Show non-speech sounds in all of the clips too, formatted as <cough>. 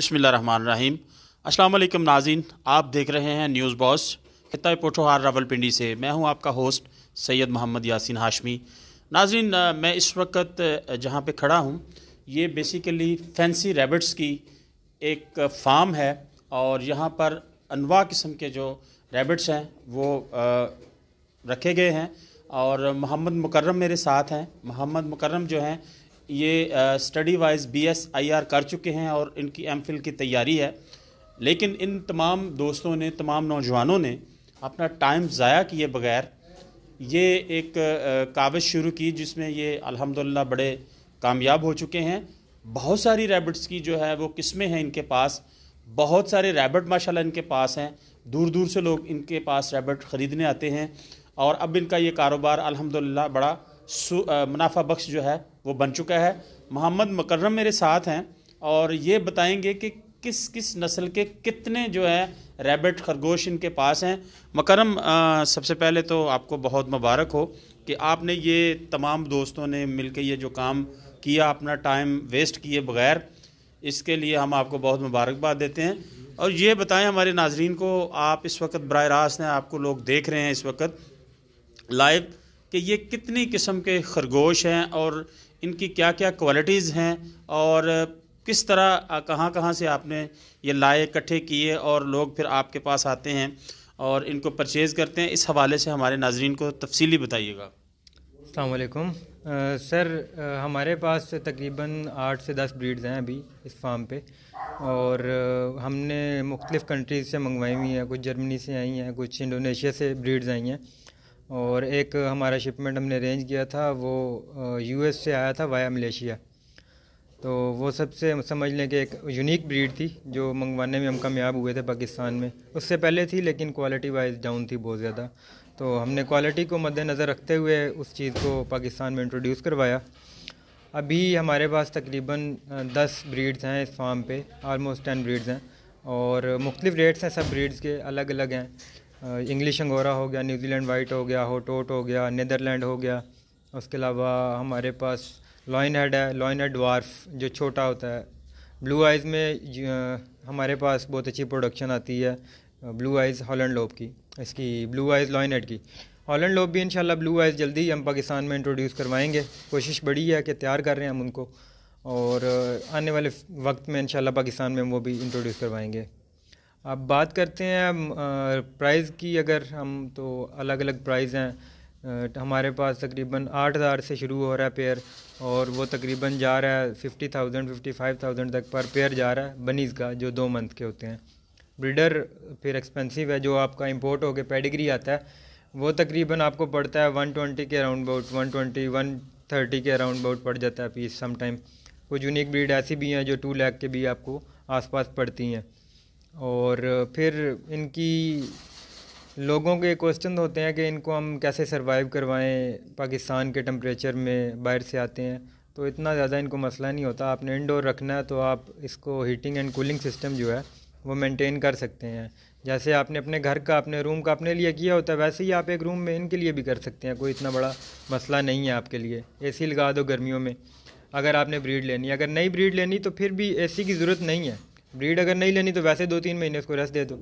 रहीम अस्सलाम नाजीन आप देख रहे हैं न्यूज़ बॉस खिता पोठोहार रावलपिंडी से मैं हूं आपका होस्ट सैयद मोहम्मद यासिन हाशमी नाजीन मैं इस वक्त जहां पे खड़ा हूं ये बेसिकली फैंसी रैबिट्स की एक फार्म है और यहाँ पर अनवा किस्म के जो रैबिट्स हैं वो रखे गए हैं और मोहम्मद मुकर्रम मेरे साथ हैं मोहम्मद मुकर्रम जो हैं ये स्टडी वाइज बीएसआईआर कर चुके हैं और इनकी एमफिल की तैयारी है लेकिन इन तमाम दोस्तों ने तमाम नौजवानों ने अपना टाइम ज़ाया किए बगैर ये एक काविज शुरू की जिसमें ये अल्हम्दुलिल्लाह बड़े कामयाब हो चुके हैं बहुत सारी रैबिट्स की जो है वो किस्में हैं इनके पास बहुत सारे रैबिट माशाल्लाह इनके पास हैं दूर दूर से लोग इनके पास रैबिट ख़रीदने आते हैं और अब इनका ये कारोबार अलहमदिल्ला बड़ा मुनाफा बख्श जो है वो बन चुका है मोहम्मद मकर्रम मेरे साथ हैं और ये बताएंगे कि किस किस नस्ल के कितने जो है रैबिट खरगोश इनके पास हैं मकरम आ, सबसे पहले तो आपको बहुत मुबारक हो कि आपने ये तमाम दोस्तों ने के ये जो काम किया अपना टाइम वेस्ट किए बगैर इसके लिए हम आपको बहुत मुबारकबाद देते हैं और ये बताएं हमारे नाजरीन को आप इस वक्त बर रास्त हैं आपको लोग देख रहे हैं इस वक्त लाइव कि ये कितनी किस्म के खरगोश हैं और इनकी क्या क्या क्वालिटीज़ हैं और किस तरह कहाँ कहाँ से आपने ये लाए इकट्ठे किए और लोग फिर आपके पास आते हैं और इनको परचेज़ करते हैं इस हवाले से हमारे नाजरन को तफसली बताइएगा अलकुम सर हमारे पास तकरीबन आठ से दस ब्रीड्स हैं अभी इस फार्म पे और हमने मुख्तलिफ़ कंट्रीज़ से मंगवाई हुई हैं कुछ जर्मनी से आई हैं कुछ इंडोनेशिया से ब्रीड्स आई हैं और एक हमारा शिपमेंट हमने अरेंज किया था वो यूएस से आया था वाया मलेशिया तो वो सबसे समझ लें कि एक यूनिक ब्रीड थी जो मंगवाने में हम कामयाब हुए थे पाकिस्तान में उससे पहले थी लेकिन क्वालिटी वाइज डाउन थी बहुत ज़्यादा तो हमने क्वालिटी को मद्देनज़र रखते हुए उस चीज़ को पाकिस्तान में इंट्रोड्यूस करवाया अभी हमारे पास तकरीबन दस ब्रीड्स हैं इस फार्म पे आलमोस्ट टेन ब्रीड्स हैं और मुख्तलिफ़ रेट्स हैं सब ब्रीड्स के अलग अलग हैं इंग्लिश अंगोरा हो गया न्यूजीलैंड वाइट हो गया होटोट हो गया नीदरलैंड हो गया उसके अलावा हमारे पास लॉइन हेड है लॉइन हेड वार्फ जो छोटा होता है ब्लू आइज़ में हमारे पास बहुत अच्छी प्रोडक्शन आती है ब्लू आइज़ हॉलैंड लोब की इसकी ब्लू आइज़ लॉइन हेड की हॉलैंड लोब भी इंशाल्लाह ब्लू आइज़ जल्दी हम पाकिस्तान में इंट्रोड्यूस करवाएंगे कोशिश बड़ी है कि तैयार कर रहे हैं हम उनको और आने वाले वक्त में इंशाल्लाह पाकिस्तान में वो भी इंट्रोड्यूस करवाएंगे अब बात करते हैं प्राइस की अगर हम तो अलग अलग प्राइस हैं हमारे पास तकरीबन आठ हज़ार से शुरू हो रहा है पेयर और वो तकरीबन जा रहा है fifty thousand fifty five thousand तक पर पेयर जा रहा है बनीज़ का जो दो मंथ के होते हैं ब्रीडर फिर एक्सपेंसिव है जो आपका इंपोर्ट गया पेडिग्री आता है वो तकरीबन आपको पड़ता है वन ट्वेंटी के around about one twenty one thirty के अराउंड अबाउट पड़ जाता है पीस समटाइम कुछ यूनिक ब्रीड ऐसी भी हैं जो टू लैख के भी आपको आसपास पड़ती हैं और फिर इनकी लोगों के क्वेश्चन तो होते हैं कि इनको हम कैसे सरवाइव करवाएं पाकिस्तान के टम्परेचर में बाहर से आते हैं तो इतना ज़्यादा इनको मसला नहीं होता आपने इंडोर रखना है तो आप इसको हीटिंग एंड कूलिंग सिस्टम जो है वो मेंटेन कर सकते हैं जैसे आपने अपने घर का अपने रूम का अपने लिए किया होता है वैसे ही आप एक रूम में इनके लिए भी कर सकते हैं कोई इतना बड़ा मसला नहीं है आपके लिए ए लगा दो गर्मियों में अगर आपने ब्रीड लेनी अगर नई ब्रीड लेनी तो फिर भी ए की ज़रूरत नहीं है ब्रीड अगर नहीं लेनी तो वैसे दो तीन महीने उसको रेस्ट दे दो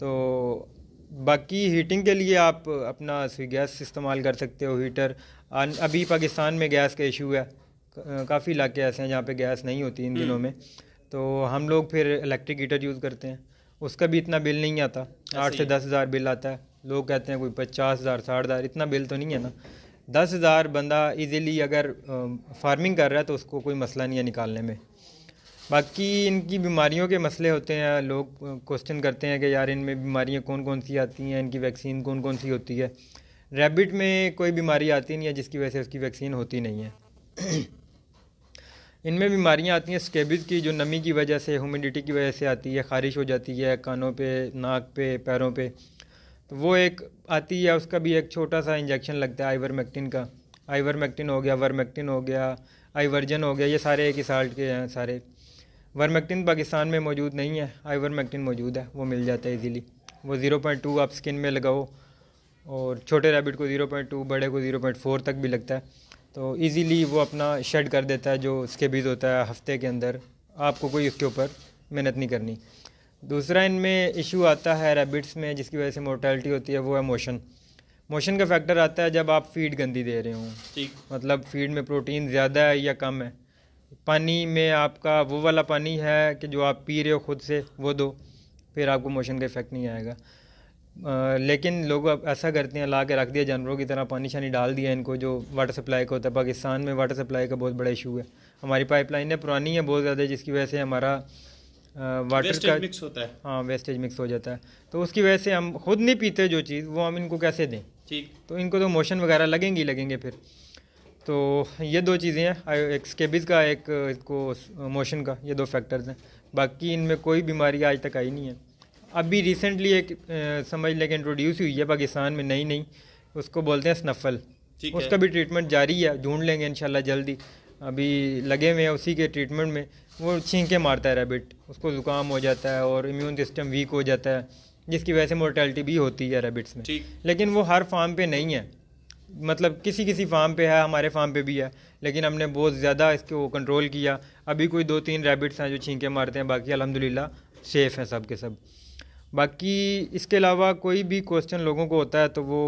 तो बाकी हीटिंग के लिए आप अपना गैस इस्तेमाल कर सकते हो हीटर अभी पाकिस्तान में गैस का इशू है काफ़ी इलाके ऐसे हैं जहाँ पे गैस नहीं होती इन दिनों हम्म। में तो हम लोग फिर इलेक्ट्रिक हीटर यूज़ करते हैं उसका भी इतना बिल नहीं आता आठ से दस हज़ार बिल आता है लोग कहते हैं कोई पचास हज़ार साठ हज़ार इतना बिल तो नहीं है ना दस हज़ार बंदा इजीली अगर फार्मिंग कर रहा है तो उसको कोई मसला नहीं है निकालने में बाकी इनकी बीमारियों के मसले होते हैं लोग क्वेश्चन करते हैं कि यार इनमें बीमारियाँ कौन कौन सी आती हैं इनकी वैक्सीन कौन कौन सी होती है रैबिट में कोई बीमारी आती नहीं है जिसकी वजह से उसकी वैक्सीन होती नहीं है <clears throat> इनमें बीमारियाँ आती हैं स्केबिज़ की जो नमी की वजह से ह्यूमिडिटी की वजह से आती है ख़ारिश हो जाती है कानों पे नाक पे पैरों पे तो वो एक आती है उसका भी एक छोटा सा इंजेक्शन लगता है मैक्टिन का मैक्टिन हो गया वर्मेक्टिन हो गया आइवर्जन हो गया ये सारे एक ही साल्ट के हैं सारे वर्मेक्टिन पाकिस्तान में मौजूद नहीं है आई वर्मेक्टिन मौजूद है वो मिल जाता है ईज़ीली वो ज़ीरो पॉइंट टू आप स्किन में लगाओ और छोटे रैबिट को ज़ीरो पॉइंट टू बड़े को ज़ीरो पॉइंट फोर तक भी लगता है तो ईज़िली वो अपना शेड कर देता है जो उसके होता है हफ्ते के अंदर आपको कोई उसके ऊपर मेहनत नहीं करनी दूसरा इनमें इशू आता है रैबिट्स में जिसकी वजह से मोर्टैलिटी होती है वो है मोशन मोशन का फैक्टर आता है जब आप फीड गंदी दे रहे हो मतलब फीड में प्रोटीन ज़्यादा है या कम है पानी में आपका वो वाला पानी है कि जो आप पी रहे हो खुद से वो दो फिर आपको मोशन का इफ़ेक्ट नहीं आएगा आ, लेकिन लोग अब ऐसा करते हैं ला के रख दिया जानवरों की तरह पानी शानी डाल दिया इनको जो वाटर सप्लाई का होता है पाकिस्तान में वाटर सप्लाई का बहुत बड़ा इशू है हमारी पाइपलाइन है पुरानी है बहुत ज़्यादा जिसकी वजह से हमारा वाटर का मिक्स होता है हाँ वेस्टेज मिक्स हो जाता है तो उसकी वजह से हम खुद नहीं पीते जो चीज़ वो हम इनको कैसे दें ठीक तो इनको तो मोशन वगैरह लगेंगी लगेंगे फिर तो ये दो चीज़ें हैं एक स्केबिज़ का एक इसको मोशन का ये दो फैक्टर्स हैं बाकी इनमें कोई बीमारी आज तक आई नहीं है अभी रिसेंटली एक समझ लेके इंट्रोड्यूस हुई है पाकिस्तान में नई नई उसको बोलते हैं स्नफल उसका है। भी ट्रीटमेंट जारी है ढूंढ लेंगे इन जल्दी अभी लगे हुए हैं उसी के ट्रीटमेंट में वो छींके मारता है रैबिट उसको ज़ुकाम हो जाता है और इम्यून सिस्टम वीक हो जाता है जिसकी वजह से मोर्टेलिटी भी होती है रैबिट्स में लेकिन वो हर फार्म पे नहीं है मतलब किसी किसी फार्म पे है हमारे फार्म पे भी है लेकिन हमने बहुत ज़्यादा इसको कंट्रोल किया अभी कोई दो तीन रैबिट्स हैं जो छींके मारते हैं बाकी अलहमदिल्ला सेफ़ हैं सब के सब बाकी इसके अलावा कोई भी क्वेश्चन लोगों को होता है तो वो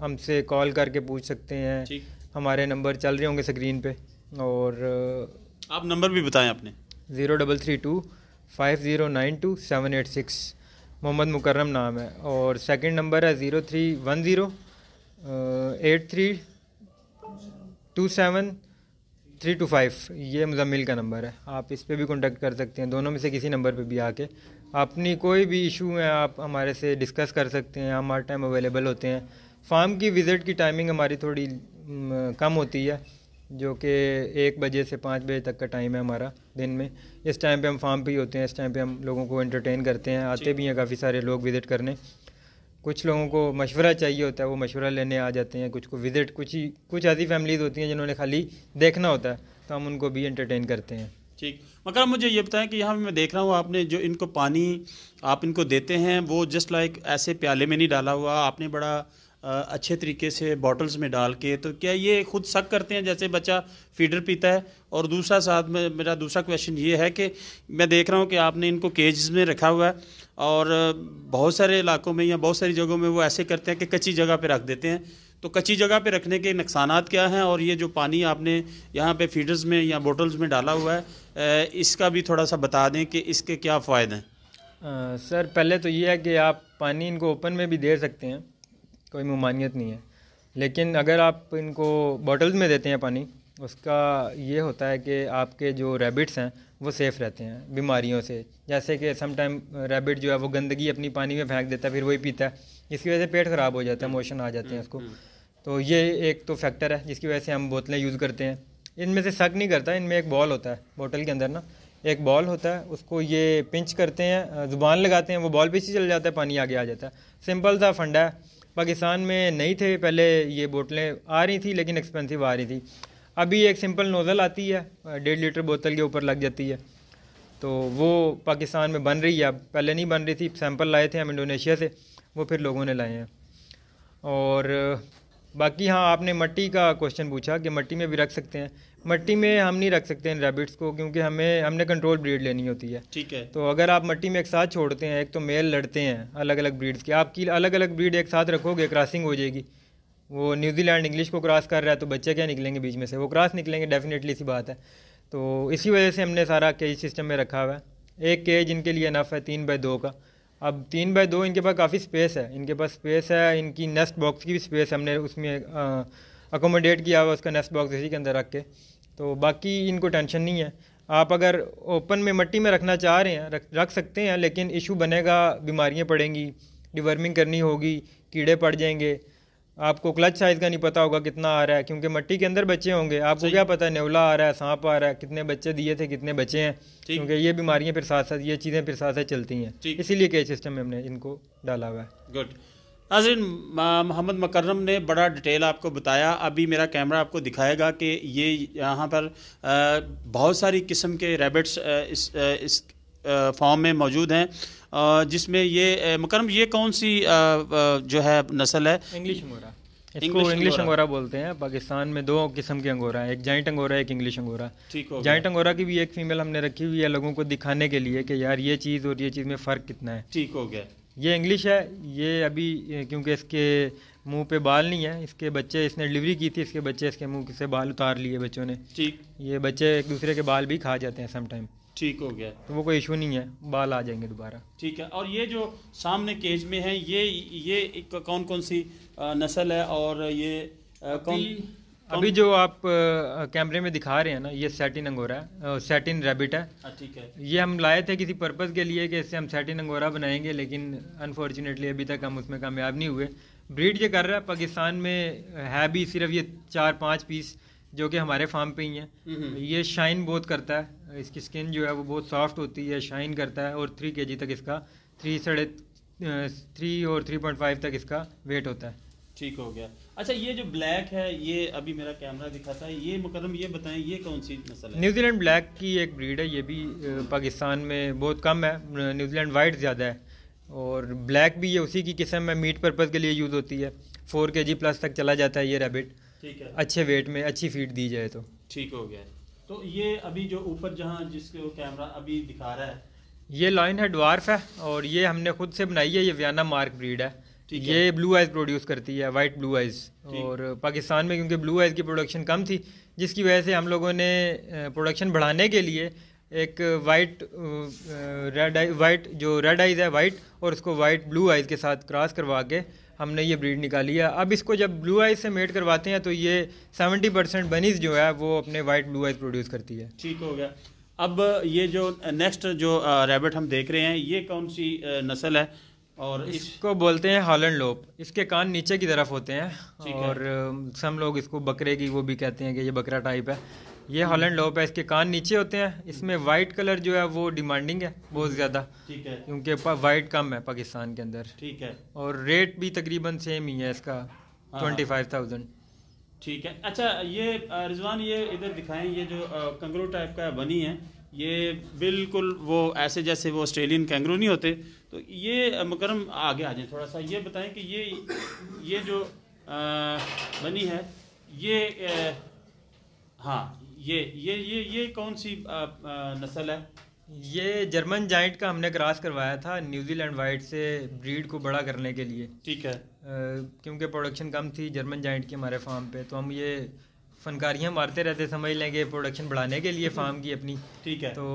हमसे कॉल करके पूछ सकते हैं हमारे नंबर चल रहे होंगे स्क्रीन पे और आप नंबर भी बताएं आपने zero double three two five zero nine two seven eight six Mohammad Mukarram नाम है और सेकंड नंबर है zero three one zero eight three two seven three two five ये मुजम्मिल मतलब का नंबर है आप इस पर भी कॉन्टेक्ट कर सकते हैं दोनों में से किसी नंबर पर भी आके अपनी कोई भी इशू है आप हमारे से डिस्कस कर सकते हैं हम हर टाइम अवेलेबल होते हैं फार्म की विज़िट की टाइमिंग हमारी थोड़ी कम होती है जो कि एक बजे से पाँच बजे तक का टाइम है हमारा दिन में इस टाइम पे हम फार्म पे ही होते हैं इस टाइम पे हम लोगों को एंटरटेन करते हैं आते भी हैं काफ़ी सारे लोग विज़िट करने कुछ लोगों को मशवरा चाहिए होता है वो मशवरा लेने आ जाते हैं कुछ को विज़िट कुछ ही कुछ ऐसी फैमिलीज होती हैं जिन्होंने खाली देखना होता है तो हम उनको भी एंटरटेन करते हैं ठीक मगर मुझे ये बताएं कि यहाँ मैं देख रहा हूँ आपने जो इनको पानी आप इनको देते हैं वो जस्ट लाइक ऐसे प्याले में नहीं डाला हुआ आपने बड़ा अच्छे तरीके से बॉटल्स में डाल के तो क्या ये खुद सक करते हैं जैसे बच्चा फीडर पीता है और दूसरा साथ में मेरा दूसरा क्वेश्चन ये है कि मैं देख रहा हूँ कि आपने इनको केज में रखा हुआ है और बहुत सारे इलाकों में या बहुत सारी जगहों में वो ऐसे करते हैं कि कच्ची जगह पे रख देते हैं तो कच्ची जगह पे रखने के नुकसान क्या हैं और ये जो पानी आपने यहाँ पे फीडर्स में या बोटल्स में डाला हुआ है इसका भी थोड़ा सा बता दें कि इसके क्या फ़ायदे हैं सर पहले तो ये है कि आप पानी इनको ओपन में भी दे सकते हैं कोई ममानियत नहीं है लेकिन अगर आप इनको बॉटल्स में देते हैं पानी उसका ये होता है कि आपके जो रैबिट्स हैं वो सेफ़ रहते हैं बीमारियों से जैसे कि समटाइम रैबिट जो है वो गंदगी अपनी पानी में फेंक देता है फिर वही पीता है इसकी वजह से पेट ख़राब हो जाता है मोशन आ जाते हैं हम्म, उसको हम्म। तो ये एक तो फैक्टर है जिसकी वजह से हम बोतलें यूज़ करते हैं इनमें से शक नहीं करता इनमें एक बॉल होता है बोतल के अंदर ना एक बॉल होता है उसको ये पिंच करते हैं ज़ुबान लगाते हैं वो बॉल पीछे चल जाता है पानी आगे आ जाता है सिंपल सा फंडा है पाकिस्तान में नहीं थे पहले ये बोतलें आ रही थी लेकिन एक्सपेंसिव आ रही थी अभी एक सिंपल नोज़ल आती है डेढ़ लीटर बोतल के ऊपर लग जाती है तो वो पाकिस्तान में बन रही है अब पहले नहीं बन रही थी सैंपल लाए थे हम इंडोनेशिया से वो फिर लोगों ने लाए हैं और बाकी हाँ आपने मट्टी का क्वेश्चन पूछा कि मट्टी में भी रख सकते हैं मट्टी में हम नहीं रख सकते इन रैबिट्स को क्योंकि हमें हमने कंट्रोल ब्रीड लेनी होती है ठीक है तो अगर आप मट्टी में एक साथ छोड़ते हैं एक तो मेल लड़ते हैं अलग अलग ब्रीड्स के आपकी अलग अलग ब्रीड एक साथ रखोगे क्रॉसिंग हो जाएगी वो न्यूजीलैंड इंग्लिश को क्रॉस कर रहा है तो बच्चे क्या निकलेंगे बीच में से वो क्रॉस निकलेंगे डेफिनेटली सी बात है तो इसी वजह से हमने सारा केज सिस्टम में रखा हुआ है एक केज इनके लिए नफ़ है तीन बाई दो का अब तीन बाई दो इनके पास काफ़ी स्पेस है इनके पास स्पेस है इनकी नेस्ट बॉक्स की भी स्पेस हमने उसमें अकोमोडेट किया हुआ उसका नेस्ट बॉक्स इसी के अंदर रख के तो बाकी इनको टेंशन नहीं है आप अगर ओपन में मट्टी में रखना चाह रहे हैं रख रख सकते हैं लेकिन इशू बनेगा बीमारियाँ पड़ेंगी डिवर्मिंग करनी होगी कीड़े पड़ जाएंगे आपको क्लच साइज का नहीं पता होगा कितना आ रहा है क्योंकि मट्टी के अंदर बच्चे होंगे आपको क्या पता है नेवला आ रहा है सांप आ रहा है कितने बच्चे दिए थे कितने बच्चे हैं क्योंकि ये बीमारियां फिर साथ साथ ये चीज़ें फिर साथ साथ चलती हैं इसीलिए के सिस्टम में हमने इनको डाला हुआ है गुड नाजरन मोहम्मद मकर्रम ने बड़ा डिटेल आपको बताया अभी मेरा कैमरा आपको दिखाएगा कि ये यहाँ पर बहुत सारी किस्म के रेबिट्स इस, इस फॉर्म में मौजूद हैं जिसमें ये मकरम ये कौन सी जो है नस्ल है इंग्लिश अंगोरा इसको इंग्लिश अंगोरा बोलते हैं पाकिस्तान में दो किस्म के अंगोरा है एक जॉइंट अंगोरा एक इंग्लिश अंगोरा ठीक हो जॉइंट अंगोरा की भी एक फीमेल हमने रखी हुई है लोगों को दिखाने के लिए कि यार ये चीज़ और ये चीज़ में फ़र्क कितना है ठीक हो गया ये इंग्लिश है ये अभी क्योंकि इसके मुंह पे बाल नहीं है इसके बच्चे इसने डिलीवरी की थी इसके बच्चे इसके मुंह से बाल उतार लिए बच्चों ने ठीक ये बच्चे एक दूसरे के बाल भी खा जाते हैं समटाइम ठीक हो गया तो वो कोई इशू नहीं है बाल आ जाएंगे दोबारा ठीक है और ये जो सामने केज में है ये ये कौन कौन सी नस्ल है और ये कौन अभी जो आप कैमरे में दिखा रहे हैं ना ये सैटिन अंगोरा है सैटिन रैबिट है ठीक है ये हम लाए थे किसी पर्पस के लिए कि इससे हम सेटिन अंगोरा बनाएंगे लेकिन अनफॉर्चुनेटली अभी तक हम उसमें कामयाब नहीं हुए ब्रीड ये कर रहा है पाकिस्तान में है भी सिर्फ ये चार पाँच पीस जो कि हमारे फार्म पे ही हैं हम्म, हम्म। ये शाइन बहुत करता है इसकी स्किन जो है वो बहुत सॉफ्ट होती है शाइन करता है और थ्री के तक इसका थ्री साढ़े थ्री और थ्री पॉइंट फाइव तक इसका वेट होता है ठीक हो गया अच्छा ये जो ब्लैक है ये अभी मेरा कैमरा दिखाता है ये मुकरम ये बताएं ये कौन सी नस्ल है न्यूजीलैंड ब्लैक की एक ब्रीड है ये भी पाकिस्तान में बहुत कम है न्यूजीलैंड वाइट ज़्यादा है और ब्लैक भी ये उसी की किस्म है मीट पर्पज़ के लिए यूज़ होती है फोर के जी प्लस तक चला जाता है ये रेबिट ठीक है अच्छे वेट में अच्छी फीड दी जाए तो ठीक हो गया तो ये अभी जो ऊपर जहाँ वो कैमरा अभी दिखा रहा है ये लाइन है ड्वार्फ है और ये हमने खुद से बनाई है ये वियाना मार्क ब्रीड है ये ब्लू आइज प्रोड्यूस करती है वाइट ब्लू आइज और पाकिस्तान में क्योंकि ब्लू आइज की प्रोडक्शन कम थी जिसकी वजह से हम लोगों ने प्रोडक्शन बढ़ाने के लिए एक वाइट रेड वाइट जो रेड आइज है वाइट और उसको वाइट ब्लू आइज के साथ क्रॉस करवा के हमने ये ब्रीड निकाली है अब इसको जब ब्लू आइज से मेट करवाते हैं तो ये 70 परसेंट बनीज जो है वो अपने वाइट ब्लू आइज प्रोड्यूस करती है ठीक हो गया अब ये जो नेक्स्ट uh, जो रैबिट uh, हम देख रहे हैं ये कौन सी uh, नस्ल है और इसको इस... बोलते हैं हॉलैंड लोप इसके कान नीचे की तरफ होते हैं और है। um, सम लोग इसको बकरे की वो भी कहते हैं कि ये बकरा टाइप है ये हॉलैंड लो है इसके कान नीचे होते हैं इसमें वाइट कलर जो है वो डिमांडिंग है बहुत ज़्यादा ठीक है क्योंकि वाइट कम है पाकिस्तान के अंदर ठीक है और रेट भी तकरीबन सेम ही है इसका ट्वेंटी फाइव थाउजेंड ठीक है अच्छा ये रिजवान ये इधर दिखाएं ये जो कंगरू टाइप का बनी है ये बिल्कुल वो ऐसे जैसे वो ऑस्ट्रेलियन कैंगरू नहीं होते तो ये मुकरम आगे आ जाए थोड़ा सा ये बताएं कि ये ये जो आ, बनी है ये हाँ ये ये ये ये कौन सी नस्ल है ये जर्मन जाइंट का हमने क्रॉस करवाया था न्यूजीलैंड वाइट से ब्रीड को बड़ा करने के लिए ठीक है क्योंकि प्रोडक्शन कम थी जर्मन जाइंट की हमारे फार्म पे तो हम ये फनकारियाँ मारते रहते समझ लेंगे प्रोडक्शन बढ़ाने के लिए फार्म की अपनी ठीक है तो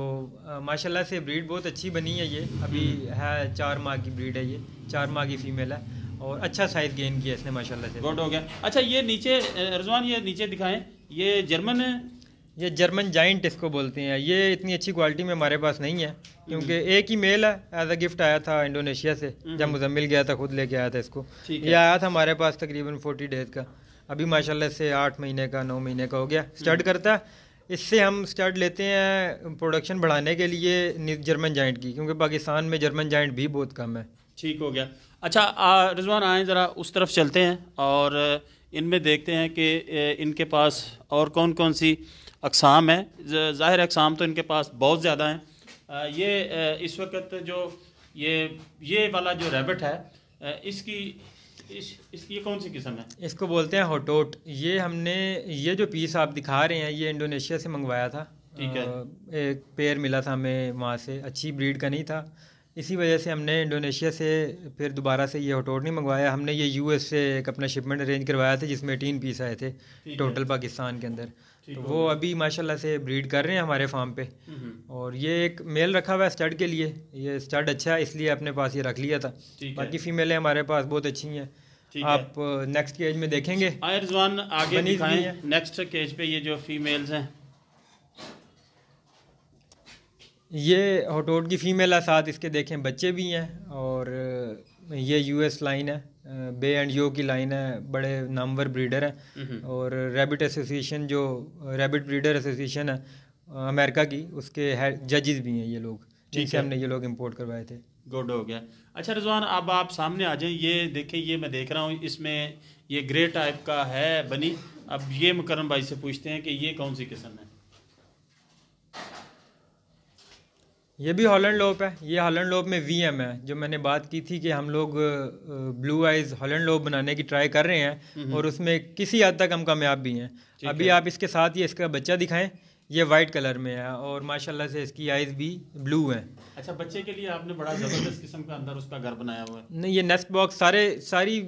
माशाल्लाह से ब्रीड बहुत अच्छी बनी है ये अभी है चार माह की ब्रीड है ये चार माह की फीमेल है और अच्छा साइज गेन किया इसने माशाल्लाह से गुड हो गया अच्छा ये नीचे रजवान ये नीचे दिखाएं ये जर्मन ये जर्मन जाइंट इसको बोलते हैं ये इतनी अच्छी क्वालिटी में हमारे पास नहीं है क्योंकि हम्म। एक ही मेल है एज अ गिफ्ट आया था इंडोनेशिया से हम्म। जब मुजम्मिल गया था खुद लेके आया था इसको ये आया था हमारे पास तकरीबन फोर्टी डेज का अभी माशाल्लाह से आठ महीने का नौ महीने का हो गया स्टार्ट हम्म। करता है इससे हम स्टार्ट लेते हैं प्रोडक्शन बढ़ाने के लिए जर्मन जाइंट की क्योंकि पाकिस्तान में जर्मन जाइंट भी बहुत कम है ठीक हो गया अच्छा रिजवान आएँ ज़रा उस तरफ चलते हैं और इनमें देखते हैं कि इनके पास और कौन कौन सी अकसाम हैं ज़ाहिर अकसाम तो इनके पास बहुत ज़्यादा हैं ये इस वक्त जो ये ये वाला जो रैबिट है इसकी इस, इसकी कौन सी किस्म है इसको बोलते हैं होटोट ये हमने ये जो पीस आप दिखा रहे हैं ये इंडोनेशिया से मंगवाया था ठीक है एक पेड़ मिला था हमें वहाँ से अच्छी ब्रीड का नहीं था इसी वजह से हमने इंडोनेशिया से फिर दोबारा से ये होटोट नहीं मंगवाया हमने ये यूएस से एक अपना शिपमेंट अरेंज करवाया था जिसमें एटीन पीस आए थे टोटल पाकिस्तान के अंदर तो वो अभी माशाल्लाह से ब्रीड कर रहे हैं हमारे फार्म पे और ये एक मेल रखा हुआ है स्टड के लिए ये स्टड अच्छा है इसलिए अपने पास ये रख लिया था बाकी फीमेलें हमारे पास बहुत अच्छी हैं आप नेक्स्ट केज में देखेंगे हाँ, आगे नेक्स्ट केज पे ये जो फीमेल्स हैं ये हॉटोट की फ़ीमेल है साथ इसके देखें बच्चे भी हैं और ये यूएस लाइन है बे एंड यो की लाइन है बड़े नामवर ब्रीडर हैं हम्म। और रैबिट एसोसिएशन जो रैबिट ब्रीडर एसोसिएशन है अमेरिका की उसके जजेस भी हैं ये लोग ठीक है हमने ये लोग इम्पोर्ट करवाए थे गुड हो गया अच्छा रिजवान अब आप सामने आ जाएं ये देखें ये मैं देख रहा हूँ इसमें ये ग्रे टाइप का है बनी अब ये मुकरम भाई से पूछते हैं कि ये कौन सी किस्म है ये भी हॉलैंड लोप है ये हॉलैंड लोप में वी एम है जो मैंने बात की थी कि हम लोग ब्लू आइज हॉलैंड लोप बनाने की ट्राई कर रहे हैं हम्म, हम्म। और उसमें किसी हद तक हम कामयाब भी हैं अभी है। आप इसके साथ ही इसका बच्चा दिखाएं ये वाइट कलर में है और माशाल्लाह से इसकी आईज भी ब्लू है अच्छा बच्चे के लिए आपने बड़ा ज़बरदस्त किस्म का अंदर उसका घर बनाया हुआ है नहीं ये नेस्ट बॉक्स सारे सारी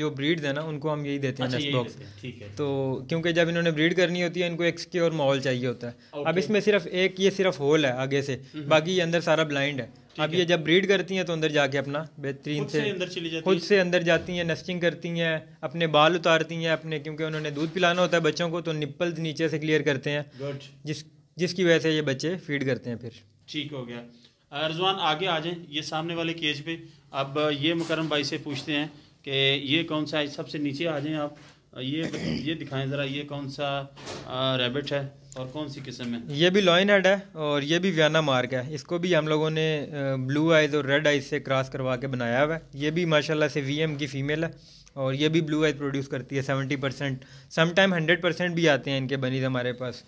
जो ब्रीड्स है ना उनको हम यही देते हैं अच्छा, नेस्ट बॉक्स ठीक है तो क्योंकि जब इन्होंने ब्रीड करनी होती है इनको एक सिक्योर माहौल चाहिए होता है अब इसमें सिर्फ एक ये सिर्फ होल है आगे से हम्म। बाकी ये अंदर सारा ब्लाइंड है अब ये जब ब्रीड करती हैं तो अंदर जाके अपना बेहतरीन से, अंदर चली जाती खुद से अंदर जाती हैं नस्टिंग करती हैं अपने बाल उतारती हैं अपने क्योंकि उन्होंने दूध पिलाना होता है बच्चों को तो निप्पल नीचे से क्लियर करते हैं जिस जिसकी वजह से ये बच्चे फीड करते हैं फिर ठीक हो गया अरजवान आगे आ जाए ये सामने वाले केज पे अब ये मुकरम भाई से पूछते हैं कि ये कौन सा सबसे नीचे आ जाए आप ये ये दिखाएं ज़रा ये कौन सा रेबिट है और कौन सी किस्म है ये भी लॉइन हेड है और ये भी व्याना मार्ग है इसको भी हम लोगों ने ब्लू आइज और रेड आइज से क्रॉस करवा के बनाया हुआ है ये भी माशाल्लाह से वीएम की फ़ीमेल है और ये भी ब्लू आइज प्रोड्यूस करती है seventy percent sometime hundred percent भी आते हैं इनके बनीज हमारे पास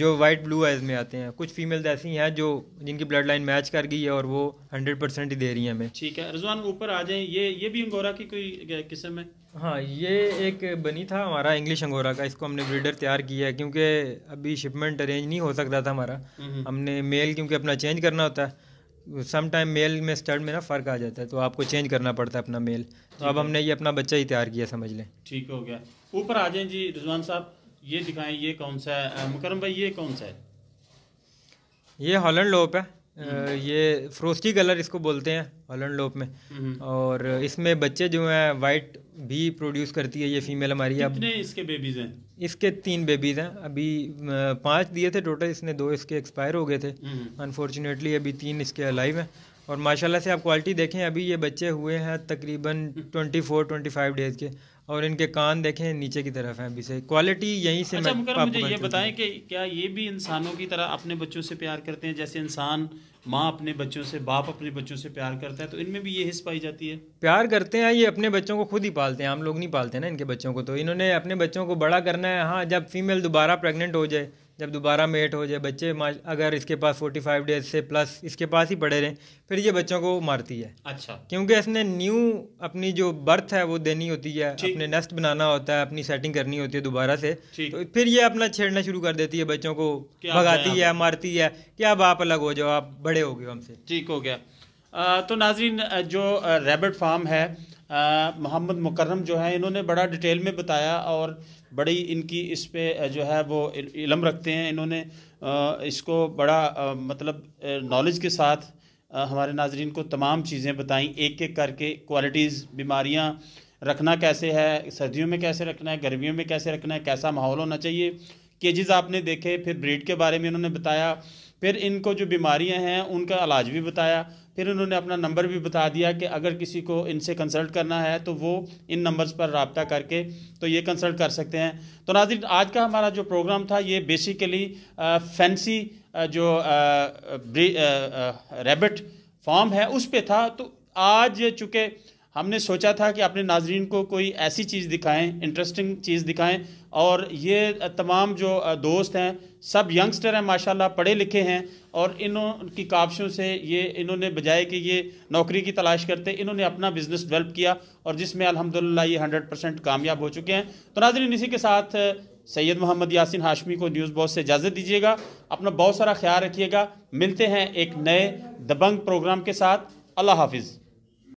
जो वाइट ब्लू आइज में आते हैं कुछ फीमेल्स ऐसी हैं जो जिनकी ब्लड लाइन मैच कर गई है और वो हंड्रेड परसेंट ही दे रही हैं हमें ठीक है रजवान ऊपर आ जाए ये ये भी अंगोरा की कोई किस्म है हाँ ये एक बनी था हमारा इंग्लिश अंगोरा का इसको हमने ब्रीडर तैयार किया है क्योंकि अभी शिपमेंट अरेंज नहीं हो सकता था हमारा हमने मेल क्योंकि अपना चेंज करना होता है सम टाइम मेल में स्टर्ड में ना फ़र्क आ जाता है तो आपको चेंज करना पड़ता है अपना मेल तो अब हमने ये अपना बच्चा ही तैयार किया समझ लें ठीक हो गया ऊपर आ जाए जी रिजवान साहब ये दिखाएं ये कौन सा है मुकरम भाई ये कौन सा है ये हॉलैंड लोप है ये फ्रोस्टी कलर इसको बोलते हैं हॉलैंड लोप में हम्म। और इसमें बच्चे जो हैं वाइट भी प्रोड्यूस करती है ये फीमेल हमारी अब इसके बेबीज हैं इसके तीन बेबीज हैं अभी पांच दिए थे टोटल इसने दो इसके एक्सपायर हो गए थे अनफॉर्चुनेटली हम्म। अभी तीन इसके अलाइव हैं और माशाल्लाह से आप क्वालिटी देखें अभी ये बच्चे हुए हैं तकरीबन twenty four twenty five days के और इनके कान देखें नीचे की तरफ हैं क्वालिटी यहीं से अच्छा, मैं मुझे ये बताएं कि क्या ये भी इंसानों की तरह अपने बच्चों से प्यार करते हैं जैसे इंसान माँ अपने बच्चों से बाप अपने बच्चों से प्यार करता है तो इनमें भी ये हिस्स पाई जाती है प्यार करते हैं ये अपने बच्चों को खुद ही पालते हैं हम लोग नहीं पालते ना इनके बच्चों को तो इन्होंने अपने बच्चों को बड़ा करना है हाँ जब फीमेल दोबारा प्रेगनेंट हो जाए जब दोबारा मेट हो जाए बच्चे अगर इसके पास फोर्टी फाइव डेज से प्लस इसके पास ही पड़े रहें फिर ये बच्चों को मारती है अच्छा क्योंकि इसने न्यू अपनी जो बर्थ है वो देनी होती है अपने नेस्ट बनाना होता है अपनी सेटिंग करनी होती है दोबारा से तो फिर ये अपना छेड़ना शुरू कर देती है बच्चों को भगाती है मारती है कि अब आप अलग हो जाओ आप बड़े हो गए हमसे ठीक हो गया तो नाजरीन जो रेबड फार्म है मोहम्मद मुकर्रम जो है इन्होंने बड़ा डिटेल में बताया और बड़ी इनकी इस पर जो है वो इलम रखते हैं इन्होंने इसको बड़ा मतलब नॉलेज के साथ हमारे नाजरीन को तमाम चीज़ें बताई एक एक करके क्वालिटीज़ बीमारियाँ रखना कैसे है सर्दियों में कैसे रखना है गर्मियों में कैसे रखना है कैसा माहौल होना चाहिए केजिज़ आपने देखे फिर ब्रीड के बारे में इन्होंने बताया फिर इनको जो बीमारियां हैं उनका इलाज भी बताया फिर उन्होंने अपना नंबर भी बता दिया कि अगर किसी को इनसे कंसल्ट करना है तो वो इन नंबर्स पर रबता करके तो ये कंसल्ट कर सकते हैं तो नाजिर आज का हमारा जो प्रोग्राम था ये बेसिकली फैंसी जो रेबिट फॉर्म है उस पर था तो आज चूँकि हमने सोचा था कि अपने नाजरन को कोई ऐसी चीज़ दिखाएं इंटरेस्टिंग चीज़ दिखाएं और ये तमाम जो दोस्त हैं सब यंगस्टर हैं माशाल्लाह पढ़े लिखे हैं और इन्हों की काविशों से ये इन्होंने बजाय कि ये नौकरी की तलाश करते इन्होंने अपना बिज़नेस डेवलप किया और जिसमें अलहमदिल्ला ये हंड्रेड परसेंट कामयाब हो चुके हैं तो नाजरन इसी के साथ सैयद मोहम्मद यासिन हाशमी को न्यूज़ बॉस से इजाज़त दीजिएगा अपना बहुत सारा ख्याल रखिएगा मिलते हैं एक नए दबंग प्रोग्राम के साथ अल्लाह हाफिज़